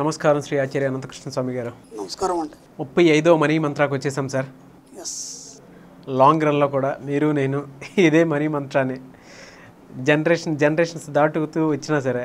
నమస్కారం శ్రీ ఆచార్య అనంతకృష్ణ స్వామి గారు నమస్కారం అండి ముప్పై ఐదో మనీ మంత్రాకు వచ్చేసాం సార్ ఎస్ లాంగ్ రన్లో కూడా మీరు నేను ఇదే మనీ మంత్రాన్ని జనరేషన్ జనరేషన్స్ దాటుతూ వచ్చినా సరే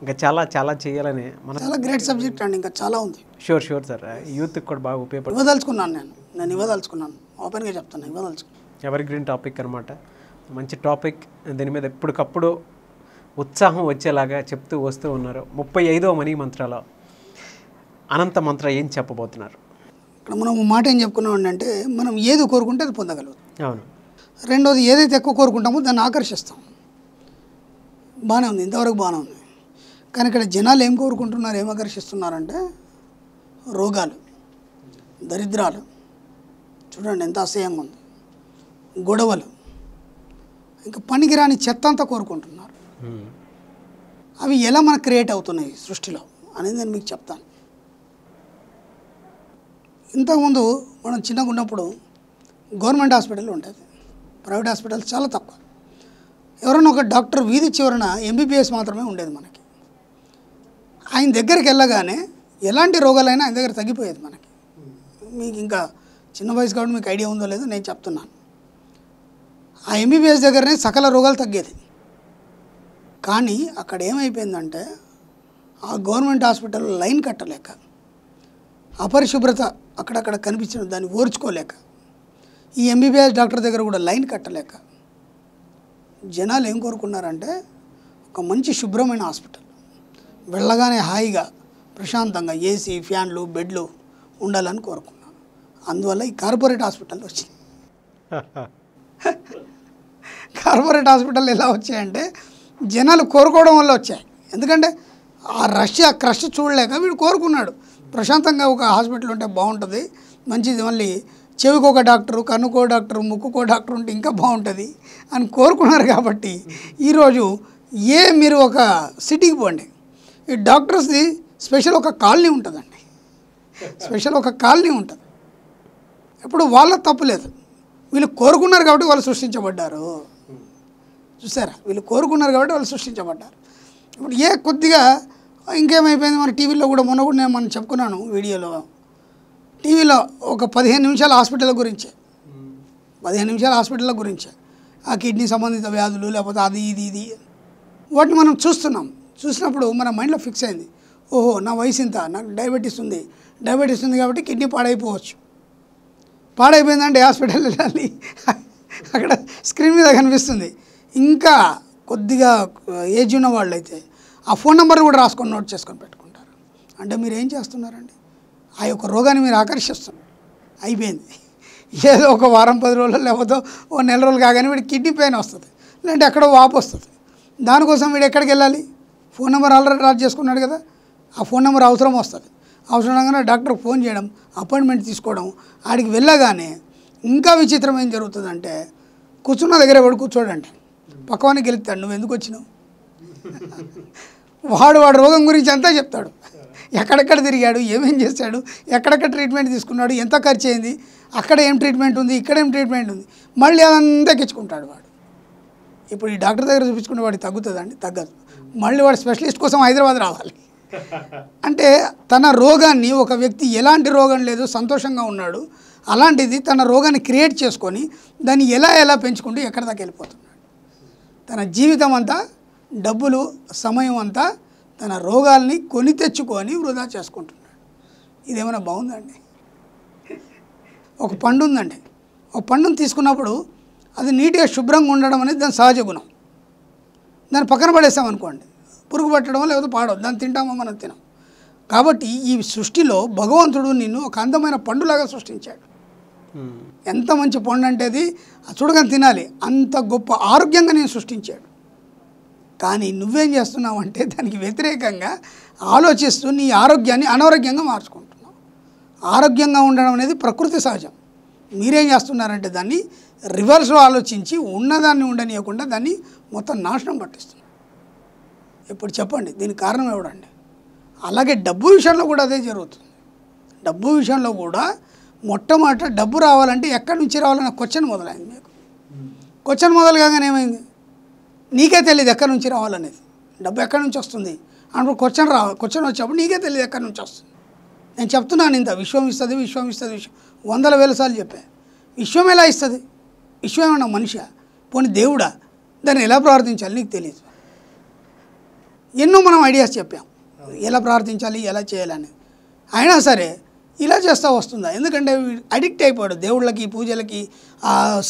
ఇంకా చాలా చాలా చేయాలని మన చాలా గ్రేట్ సబ్జెక్ట్ అండి ఇంకా చాలా ఉంది షూర్ షూర్ సార్ యూత్కి కూడా బాగా ఉపయోగపడు ఇవ్వదలుచుకున్నాను నేను నేను ఇవ్వదలుచుకున్నాను ఓపెన్గా చెప్తాను ఇవ్వదలుచుకున్నాను ఎవరి గ్రీన్ టాపిక్ అనమాట మంచి టాపిక్ దీని మీద ఎప్పటికప్పుడు ఉత్సాహం వచ్చేలాగా చెప్తూ వస్తూ ఉన్నారు ముప్పై ఐదో మనీ మంత్రాలు అనంత మంత్ర ఏం చెప్పబోతున్నారు ఇక్కడ మనం మాట ఏం చెప్పుకున్నామండి అంటే మనం ఏది కోరుకుంటే అది పొందగలుగుతాం అవును రెండోది ఏదైతే ఎక్కువ కోరుకుంటామో దాన్ని ఆకర్షిస్తాం బాగానే ఉంది ఇంతవరకు బాగానే ఉంది కానీ ఇక్కడ జనాలు ఏం కోరుకుంటున్నారు ఏం ఆకర్షిస్తున్నారంటే రోగాలు దరిద్రాలు చూడండి ఎంత అసహ్యంగా ఉంది గొడవలు ఇంకా పనికిరాని చెత్త అంతా కోరుకుంటున్నారు అవి ఎలా మనకు క్రియేట్ అవుతున్నాయి సృష్టిలో అనేది నేను మీకు చెప్తాను ఇంతకుముందు మనం చిన్నగా ఉన్నప్పుడు గవర్నమెంట్ హాస్పిటల్ ఉండేది ప్రైవేట్ హాస్పిటల్స్ చాలా తక్కువ ఎవరైనా ఒక డాక్టర్ వీధి చివరన ఎంబీబీఎస్ మాత్రమే ఉండేది మనకి ఆయన దగ్గరికి వెళ్ళగానే ఎలాంటి రోగాలైనా ఆయన దగ్గర తగ్గిపోయేది మనకి మీకు ఇంకా చిన్న వయసు కాబట్టి మీకు ఐడియా ఉందో లేదో నేను చెప్తున్నాను ఆ ఎంబీబీఎస్ దగ్గరనే సకల రోగాలు తగ్గేది కానీ అక్కడ ఏమైపోయిందంటే ఆ గవర్నమెంట్ హాస్పిటల్ లైన్ కట్టలేక అపరిశుభ్రత అక్కడక్కడ కనిపించిన దాన్ని ఓర్చుకోలేక ఈ ఎంబీబీఎస్ డాక్టర్ దగ్గర కూడా లైన్ కట్టలేక జనాలు ఏం కోరుకున్నారంటే ఒక మంచి శుభ్రమైన హాస్పిటల్ వెళ్ళగానే హాయిగా ప్రశాంతంగా ఏసీ ఫ్యాన్లు బెడ్లు ఉండాలని కోరుకున్నాను అందువల్ల ఈ కార్పొరేట్ హాస్పిటల్ వచ్చింది కార్పొరేట్ హాస్పిటల్ ఎలా వచ్చాయంటే జనాలు కోరుకోవడం వల్ల వచ్చాయి ఎందుకంటే ఆ రష్యా క్రష్ చూడలేక వీడు కోరుకున్నాడు ప్రశాంతంగా ఒక హాస్పిటల్ ఉంటే బాగుంటుంది మంచిది మళ్ళీ చెవికి ఒక డాక్టరు కన్నుకో డాక్టరు ముక్కుకో డాక్టర్ ఉంటే ఇంకా బాగుంటుంది అని కోరుకున్నారు కాబట్టి ఈరోజు ఏ మీరు ఒక సిటీకి పోండి ఈ డాక్టర్స్ది స్పెషల్ ఒక కాలనీ ఉంటుందండి స్పెషల్ ఒక కాలనీ ఉంటుంది ఇప్పుడు వాళ్ళ తప్పు లేదు వీళ్ళు కోరుకున్నారు కాబట్టి వాళ్ళు సృష్టించబడ్డారు చూసారా వీళ్ళు కోరుకున్నారు కాబట్టి వాళ్ళు సృష్టించబడ్డారు ఇప్పుడు ఏ కొద్దిగా ఇంకేమైపోయింది మన టీవీలో కూడా మొన్న కూడా నేను మనం చెప్పుకున్నాను వీడియోలో టీవీలో ఒక పదిహేను నిమిషాలు హాస్పిటల్ గురించే పదిహేను నిమిషాల హాస్పిటల్ గురించే ఆ కిడ్నీ సంబంధిత వ్యాధులు లేకపోతే అది ఇది ఇది వాటిని మనం చూస్తున్నాం చూసినప్పుడు మన మైండ్లో ఫిక్స్ అయింది ఓహో నా వయసు ఇంత నాకు డయాబెటీస్ ఉంది డయాబెటీస్ ఉంది కాబట్టి కిడ్నీ పాడైపోవచ్చు పాడైపోయిందంటే హాస్పిటల్ వెళ్ళాలి అక్కడ స్క్రీన్ మీద కనిపిస్తుంది ఇంకా కొద్దిగా ఏజ్ ఉన్న వాళ్ళు అయితే ఆ ఫోన్ నెంబర్ కూడా రాసుకొని నోట్ చేసుకొని పెట్టుకుంటారు అంటే మీరు ఏం చేస్తున్నారండి ఆ యొక్క రోగాన్ని మీరు ఆకర్షిస్తున్నారు అయిపోయింది ఏదో ఒక వారం పది రోజులు లేకపోతే ఓ నెల రోజులు కాగానే వీడు కిడ్నీ పెయిన్ వస్తుంది లేదంటే ఎక్కడో వాపు వస్తుంది దానికోసం వీడు ఎక్కడికి వెళ్ళాలి ఫోన్ నెంబర్ ఆల్రెడీ రాజు చేసుకున్నాడు కదా ఆ ఫోన్ నెంబర్ అవసరం వస్తుంది అవసరంగానే డాక్టర్కి ఫోన్ చేయడం అపాయింట్మెంట్ తీసుకోవడం ఆడికి వెళ్ళగానే ఇంకా విచిత్రం ఏం జరుగుతుందంటే కూర్చున్న దగ్గర ఎవడు కూర్చోడండి పక్కవానికి వెళ్తాడు నువ్వు ఎందుకు వచ్చినావు వాడు వాడు రోగం గురించి అంతా చెప్తాడు ఎక్కడెక్కడ తిరిగాడు ఏమేం చేశాడు ఎక్కడెక్కడ ట్రీట్మెంట్ తీసుకున్నాడు ఎంత ఖర్చు అయింది అక్కడ ఏం ట్రీట్మెంట్ ఉంది ఇక్కడ ఏం ట్రీట్మెంట్ ఉంది మళ్ళీ అదంతా ఎక్కించుకుంటాడు వాడు ఇప్పుడు ఈ డాక్టర్ దగ్గర చూపించుకుంటే వాడికి తగ్గుతుందండి తగ్గదు మళ్ళీ వాడు స్పెషలిస్ట్ కోసం హైదరాబాద్ రావాలి అంటే తన రోగాన్ని ఒక వ్యక్తి ఎలాంటి రోగం లేదు సంతోషంగా ఉన్నాడు అలాంటిది తన రోగాన్ని క్రియేట్ చేసుకొని దాన్ని ఎలా ఎలా పెంచుకుంటూ ఎక్కడ దాకా వెళ్ళిపోతున్నాడు తన జీవితం అంతా డబ్బులు సమయం అంతా తన రోగాల్ని కొని తెచ్చుకొని వృధా చేసుకుంటున్నాడు ఇదేమైనా బాగుందండి ఒక పండు ఉందండి ఒక పండును తీసుకున్నప్పుడు అది నీట్గా శుభ్రంగా ఉండడం అనేది దాని సహజ గుణం దాన్ని పక్కన పడేసామనుకోండి పురుగు పట్టడం లేకపోతే పాడవు దాన్ని తింటామో మనం తినాం కాబట్టి ఈ సృష్టిలో భగవంతుడు నిన్ను ఒక అందమైన పండులాగా సృష్టించాడు ఎంత మంచి పండు అంటే అది చూడగానే తినాలి అంత గొప్ప ఆరోగ్యంగా నేను సృష్టించాడు కానీ నువ్వేం చేస్తున్నావు అంటే దానికి వ్యతిరేకంగా ఆలోచిస్తూ నీ ఆరోగ్యాన్ని అనారోగ్యంగా మార్చుకుంటున్నావు ఆరోగ్యంగా ఉండడం అనేది ప్రకృతి సహజం మీరేం చేస్తున్నారంటే దాన్ని రివర్స్లో ఆలోచించి ఉన్నదాన్ని ఉండనియకుండా దాన్ని మొత్తం నాశనం పట్టిస్తున్నారు ఇప్పుడు చెప్పండి దీనికి కారణం ఎవడండి అలాగే డబ్బు విషయంలో కూడా అదే జరుగుతుంది డబ్బు విషయంలో కూడా మొట్టమొదట డబ్బు రావాలంటే ఎక్కడి నుంచి రావాలన్న క్వశ్చన్ మొదలైంది మీకు క్వశ్చన్ మొదలు కాగానే ఏమైంది నీకే తెలియదు ఎక్కడి నుంచి రావాలనేది డబ్బు ఎక్కడి నుంచి వస్తుంది అన్నప్పుడు క్వశ్చన్ రా క్వశ్చన్ వచ్చినప్పుడు నీకే తెలియదు ఎక్కడి నుంచి వస్తుంది నేను చెప్తున్నాను ఇంత విశ్వం ఇస్తుంది విశ్వం ఇస్తుంది విశ్వం వందల వేల సార్లు చెప్పా విశ్వం ఎలా ఇస్తుంది విశ్వం ఏమన్నా మనిషి పోనీ దేవుడా దాన్ని ఎలా ప్రార్థించాలి నీకు తెలియదు ఎన్నో మనం ఐడియాస్ చెప్పాం ఎలా ప్రార్థించాలి ఎలా చేయాలని అయినా సరే ఇలా చేస్తా వస్తుందా ఎందుకంటే అడిక్ట్ అయిపోయాడు దేవుళ్ళకి పూజలకి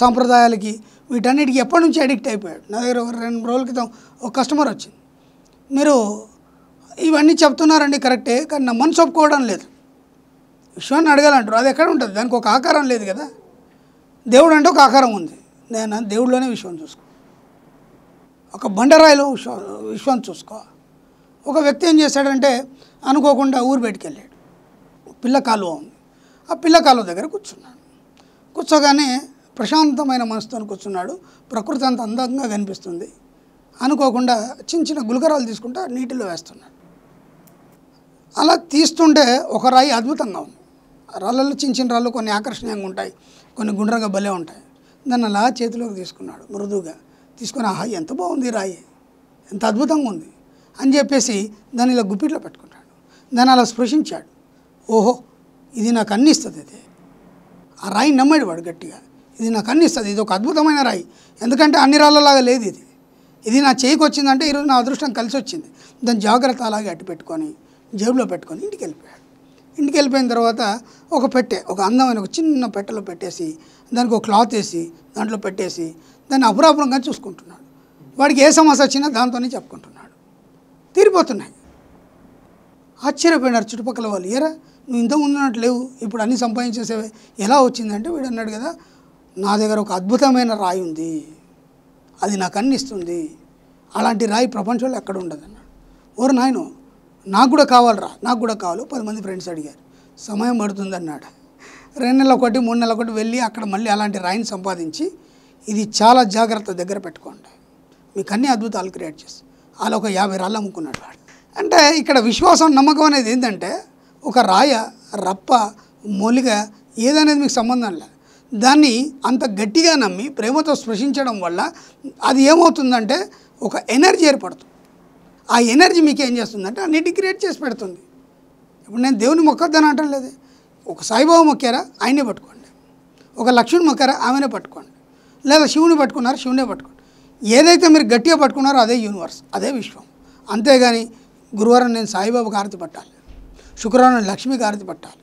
సాంప్రదాయాలకి వీటన్నిటికీ ఎప్పటి నుంచి అడిక్ట్ అయిపోయాడు నా దగ్గర ఒక రెండు రోజుల క్రితం ఒక కస్టమర్ వచ్చింది మీరు ఇవన్నీ చెప్తున్నారండి కరెక్టే కానీ నా మనసు ఒప్పుకోవడం లేదు విశ్వాన్ని అడగాలంటారు అది ఎక్కడ ఉంటుంది దానికి ఒక ఆకారం లేదు కదా దేవుడు అంటే ఒక ఆకారం ఉంది నేను దేవుడిలోనే విశ్వం చూసుకో ఒక బండరాయిలో విశ్వం విశ్వం చూసుకో ఒక వ్యక్తి ఏం చేశాడంటే అనుకోకుండా ఊరు పెట్టుకెళ్ళాడు పిల్ల కాలువ ఉంది ఆ పిల్ల కాలువ దగ్గర కూర్చున్నాడు కూర్చోగానే ప్రశాంతమైన మనసుతో కూర్చున్నాడు ప్రకృతి అంత అందంగా కనిపిస్తుంది అనుకోకుండా చిన్న చిన్న గులకరాలు తీసుకుంటా నీటిలో వేస్తున్నాడు అలా తీస్తుంటే ఒక రాయి అద్భుతంగా ఉంది రాళ్ళల్లో చిన్న చిన్న రాళ్ళు కొన్ని ఆకర్షణీయంగా ఉంటాయి కొన్ని గుండ్రగా భలే ఉంటాయి దాన్ని అలా చేతిలోకి తీసుకున్నాడు మృదువుగా తీసుకుని ఆహా ఎంత బాగుంది రాయి ఎంత అద్భుతంగా ఉంది అని చెప్పేసి దాన్ని ఇలా గుప్పిట్లో పెట్టుకుంటాడు దాన్ని అలా స్పృశించాడు ఓహో ఇది నాకు అన్నిస్తుంది అయితే ఆ రాయి నమ్మాడు వాడు గట్టిగా ఇది నాకు అన్నిస్తుంది ఇది ఒక అద్భుతమైన రాయి ఎందుకంటే అన్ని రాళ్ళలాగా లేదు ఇది ఇది నా చేయికి వచ్చిందంటే ఈరోజు నా అదృష్టం కలిసి వచ్చింది దాని జాగ్రత్త అలాగే అట్టు పెట్టుకొని జేబులో పెట్టుకొని ఇంటికి వెళ్ళిపోయాడు ఇంటికి వెళ్ళిపోయిన తర్వాత ఒక పెట్టె ఒక అందమైన ఒక చిన్న పెట్టెలో పెట్టేసి దానికి ఒక క్లాత్ వేసి దాంట్లో పెట్టేసి దాన్ని అపురాపురంగా చూసుకుంటున్నాడు వాడికి ఏ సమస్య వచ్చినా దాంతోనే చెప్పుకుంటున్నాడు తీరిపోతున్నాయి ఆశ్చర్యపోయినారు చుట్టుపక్కల వాళ్ళు ఏరా నువ్వు ఇంత ముందున్నట్టు లేవు ఇప్పుడు అన్నీ సంపాదించేసేవే ఎలా వచ్చిందంటే వీడు అన్నాడు కదా నా దగ్గర ఒక అద్భుతమైన రాయి ఉంది అది నాకు అన్నిస్తుంది అలాంటి రాయి ప్రపంచంలో ఎక్కడ ఉండదు అన్నాడు ఓరు నాయను నాకు కూడా కావాలరా నాకు కూడా కావాలి పది మంది ఫ్రెండ్స్ అడిగారు సమయం పడుతుంది అన్నాడు రెండు నెలల ఒకటి మూడు నెలలు ఒకటి వెళ్ళి అక్కడ మళ్ళీ అలాంటి రాయిని సంపాదించి ఇది చాలా జాగ్రత్త దగ్గర పెట్టుకోండి మీకు అన్ని అద్భుతాలు క్రియేట్ చేసి అలా ఒక యాభై రాళ్ళు అమ్ముకున్నాడు వాడు అంటే ఇక్కడ విశ్వాసం నమ్మకం అనేది ఏంటంటే ఒక రాయ రప్ప మూలిగ ఏదనేది మీకు సంబంధం లేదు దాన్ని అంత గట్టిగా నమ్మి ప్రేమతో స్పృశించడం వల్ల అది ఏమవుతుందంటే ఒక ఎనర్జీ ఏర్పడుతుంది ఆ ఎనర్జీ మీకు ఏం చేస్తుందంటే అన్నిటి క్రియేట్ చేసి పెడుతుంది ఇప్పుడు నేను దేవుని మొక్కొద్దని అంటం లేదు ఒక సాయిబాబు మొక్కారా ఆయనే పట్టుకోండి ఒక లక్ష్మణ్ మొక్కారా ఆమెనే పట్టుకోండి లేదా శివుని పట్టుకున్నారా శివునే పట్టుకోండి ఏదైతే మీరు గట్టిగా పట్టుకున్నారో అదే యూనివర్స్ అదే విశ్వం అంతేగాని గురువారం నేను సాయిబాబు ఆరతి పట్టాలి శుక్రవారం లక్ష్మికి ఆరతి పట్టాలి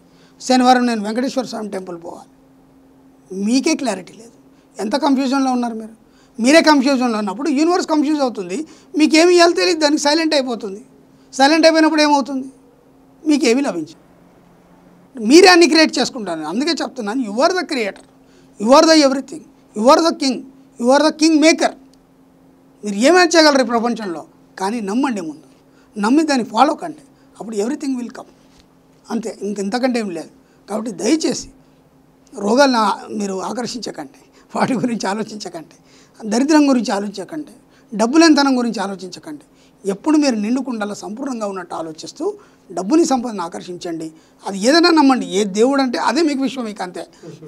శనివారం నేను వెంకటేశ్వర స్వామి టెంపుల్ పోవాలి మీకే క్లారిటీ లేదు ఎంత కన్ఫ్యూజన్లో ఉన్నారు మీరు మీరే కన్ఫ్యూజన్లో ఉన్నప్పుడు యూనివర్స్ కన్ఫ్యూజ్ అవుతుంది మీకేమి ఇవ్వాలి తెలియదు దానికి సైలెంట్ అయిపోతుంది సైలెంట్ అయిపోయినప్పుడు ఏమవుతుంది మీకేమి లభించి మీరే అన్ని క్రియేట్ చేసుకుంటాను అందుకే చెప్తున్నాను you are the creator you are the everything you are the king you are the kingmaker మీరు ఏమైనా చేయగలరు ప్రపంచంలో కానీ నమ్మండి ముందు నమ్మి దాన్ని ఫాలో కండి అప్పుడు ఎవ్రీథింగ్ విల్ కమ్ అంతే ఇంకెంతకంటే ఏం లేదు కాబట్టి దయచేసి రోగాలను మీరు ఆకర్షించకండి వాటి గురించి ఆలోచించకండి దరిద్రం గురించి ఆలోచించకండి డబ్బులంతనం గురించి ఆలోచించకండి ఎప్పుడు మీరు నిండుకుండలా సంపూర్ణంగా ఉన్నట్టు ఆలోచిస్తూ డబ్బుని సంపదను ఆకర్షించండి అది ఏదైనా నమ్మండి ఏ దేవుడు అంటే అదే మీకు విషయం మీకు అంతే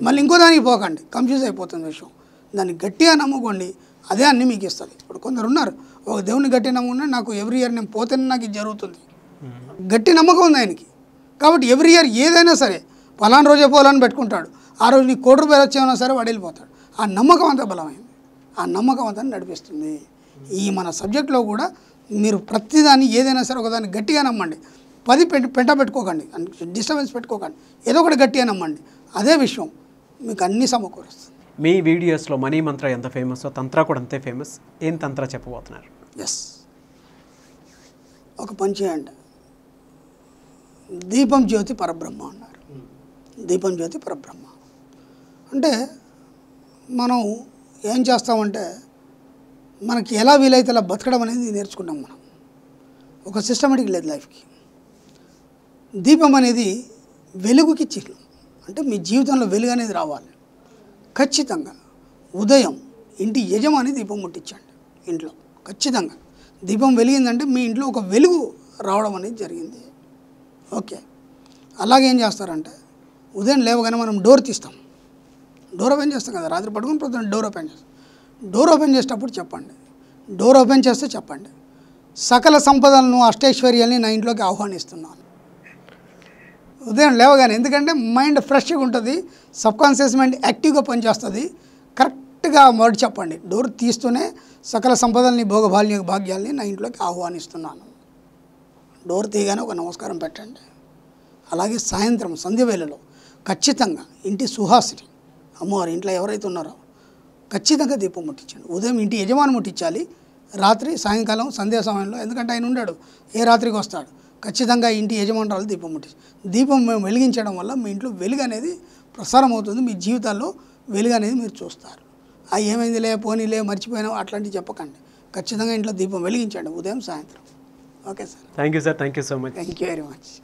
మళ్ళీ ఇంకో దానికి పోకండి కన్ఫ్యూజ్ అయిపోతుంది విషయం దాన్ని గట్టిగా నమ్ముకోండి అదే అన్ని మీకు ఇస్తుంది ఇప్పుడు కొందరు ఉన్నారు ఒక దేవుని గట్టి నమ్మకం నాకు ఎవ్రీ ఇయర్ నేను పోతేనే నాకు ఇది జరుగుతుంది గట్టి నమ్మకం ఉంది ఆయనకి కాబట్టి ఎవ్రీ ఇయర్ ఏదైనా సరే పలానా రోజే పోవాలని పెట్టుకుంటాడు ఆ రోజు నీ కోటి రూపాయలు వచ్చేమన్నా సరే వాడు వెళ్ళిపోతాడు ఆ నమ్మకం అంత బలమైంది ఆ నమ్మకం అంతా నడిపిస్తుంది ఈ మన సబ్జెక్ట్లో కూడా మీరు ప్రతిదాన్ని ఏదైనా సరే ఒకదాన్ని గట్టిగా నమ్మండి పది పెట్టి పెంట పెట్టుకోకండి డిస్టర్బెన్స్ పెట్టుకోకండి ఏదో ఒకటి గట్టిగా నమ్మండి అదే విషయం మీకు అన్ని సమకూరుస్తుంది మీ వీడియోస్లో మనీ మంత్ర ఎంత ఫేమస్ తంత్ర కూడా అంతే ఫేమస్ ఏం తంత్ర చెప్పబోతున్నారు ఎస్ ఒక పని చేయండి దీపం జ్యోతి పరబ్రహ్మ అన్నారు దీపం జ్యోతి పరబ్రహ్మ అంటే మనం ఏం చేస్తామంటే మనకి ఎలా వీలైతే అలా బతకడం అనేది నేర్చుకున్నాం మనం ఒక సిస్టమేటిక్ లేదు లైఫ్కి దీపం అనేది వెలుగుకి చిహ్నం అంటే మీ జీవితంలో వెలుగు అనేది రావాలి ఖచ్చితంగా ఉదయం ఇంటి యజమాని దీపం ముట్టించండి ఇంట్లో ఖచ్చితంగా దీపం వెలిగిందంటే మీ ఇంట్లో ఒక వెలుగు రావడం అనేది జరిగింది ఓకే అలాగే ఏం చేస్తారంటే ఉదయం లేవగానే మనం డోర్ తీస్తాం డోర్ ఓపెన్ చేస్తాం కదా రాత్రి పడుకుని పొద్దున్న డోర్ ఓపెన్ చేస్తాం డోర్ ఓపెన్ చేసేటప్పుడు చెప్పండి డోర్ ఓపెన్ చేస్తే చెప్పండి సకల సంపదలను అష్టైశ్వర్యాన్ని నా ఇంట్లోకి ఆహ్వానిస్తున్నాను ఉదయం లేవగానే ఎందుకంటే మైండ్ ఫ్రెష్గా ఉంటుంది సబ్కాన్షియస్ మైండ్ యాక్టివ్గా పనిచేస్తుంది కరెక్ట్గా వర్డ్ చెప్పండి డోర్ తీస్తూనే సకల సంపదల్ని భోగభాల్య భాగ్యాల్ని నా ఇంట్లోకి ఆహ్వానిస్తున్నాను డోర్ తీయగానే ఒక నమస్కారం పెట్టండి అలాగే సాయంత్రం సంధ్యవేళలో ఖచ్చితంగా ఇంటి సుహాసిని అమ్మవారి ఇంట్లో ఎవరైతే ఉన్నారో ఖచ్చితంగా దీపం ముట్టించండి ఉదయం ఇంటి యజమాని ముట్టించాలి రాత్రి సాయంకాలం సంధ్యా సమయంలో ఎందుకంటే ఆయన ఉండాడు ఏ రాత్రికి వస్తాడు ఖచ్చితంగా ఇంటి యజమానురాలు దీపం ముట్టించి దీపం వెలిగించడం వల్ల మీ ఇంట్లో వెలుగు అనేది ప్రసారం అవుతుంది మీ జీవితాల్లో వెలుగు అనేది మీరు చూస్తారు ఆ లే పోనీలే మర్చిపోయినా అట్లాంటివి చెప్పకండి ఖచ్చితంగా ఇంట్లో దీపం వెలిగించండి ఉదయం సాయంత్రం okay sir thank you sir thank you so much thank you very much